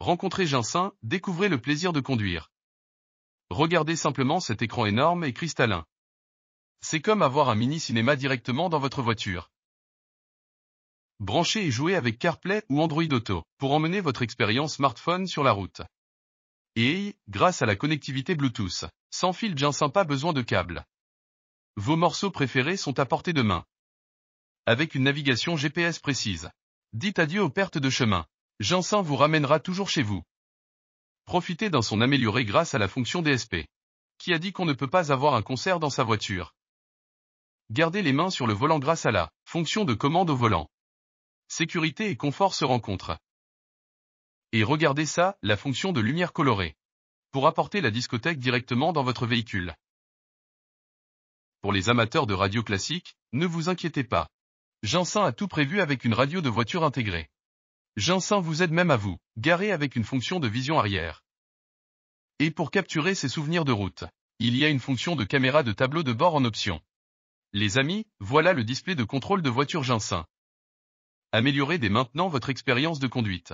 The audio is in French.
Rencontrez Jinsin, découvrez le plaisir de conduire. Regardez simplement cet écran énorme et cristallin. C'est comme avoir un mini-cinéma directement dans votre voiture. Branchez et jouez avec CarPlay ou Android Auto pour emmener votre expérience smartphone sur la route. Et, grâce à la connectivité Bluetooth, sans fil Ginsin pas besoin de câble. Vos morceaux préférés sont à portée de main. Avec une navigation GPS précise. Dites adieu aux pertes de chemin. Janssen vous ramènera toujours chez vous. Profitez d'un son amélioré grâce à la fonction DSP. Qui a dit qu'on ne peut pas avoir un concert dans sa voiture Gardez les mains sur le volant grâce à la fonction de commande au volant. Sécurité et confort se rencontrent. Et regardez ça, la fonction de lumière colorée. Pour apporter la discothèque directement dans votre véhicule. Pour les amateurs de radio classique, ne vous inquiétez pas. Janssen a tout prévu avec une radio de voiture intégrée. Janssen vous aide même à vous garer avec une fonction de vision arrière. Et pour capturer ses souvenirs de route, il y a une fonction de caméra de tableau de bord en option. Les amis, voilà le display de contrôle de voiture Janssen. Améliorez dès maintenant votre expérience de conduite.